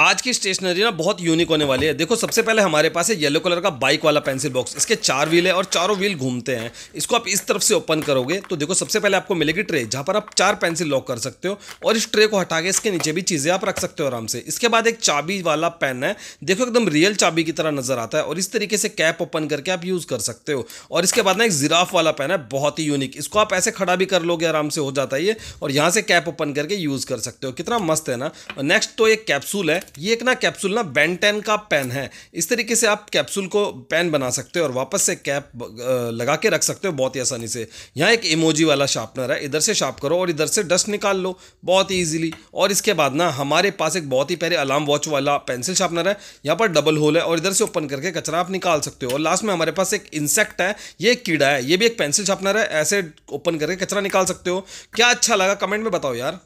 आज की स्टेशनरी ना बहुत यूनिक होने वाली है देखो सबसे पहले हमारे पास है येलो कलर का बाइक वाला पेंसिल बॉक्स इसके चार व्हील है और चारों व्हील घूमते हैं इसको आप इस तरफ से ओपन करोगे तो देखो सबसे पहले आपको मिलेगी ट्रे जहाँ पर आप चार पेंसिल लॉक कर सकते हो और इस ट्रे को हटा के इसके नीचे भी चीज़ें आप रख सकते हो आराम से इसके बाद एक चाबी वाला पेन है देखो एकदम रियल चाबी की तरह नजर आता है और इस तरीके से कैप ओपन करके आप यूज़ कर सकते हो और इसके बाद ना एक जिराफ वाला पेन है बहुत ही यूनिक इसको आप ऐसे खड़ा भी कर लोगे आराम से हो जाता है ये और यहाँ से कैप ओपन करके यूज़ कर सकते हो कितना मस्त है ना नेक्स्ट तो एक कैप्सूल है ये एक ना कैप्सूल ना बैन टेन का पेन है इस तरीके से आप कैप्सूल को पेन बना सकते हो और वापस से कैप लगा के रख सकते हो बहुत ही आसानी से यहाँ एक इमोजी वाला शार्पनर है इधर से शार्प करो और इधर से डस्ट निकाल लो बहुत ही ईजिली और इसके बाद ना हमारे पास एक बहुत ही पहले अलार्म वॉच वाला पेंसिल शार्पनर है यहाँ पर डबल होल है और इधर से ओपन करके कचरा आप निकाल सकते हो और लास्ट में हमारे पास एक इंसेक्ट है ये एक कीड़ा है ये भी एक पेंसिल शार्पनर है ऐसे ओपन करके कचरा निकाल सकते हो क्या अच्छा लगा कमेंट में बताओ यार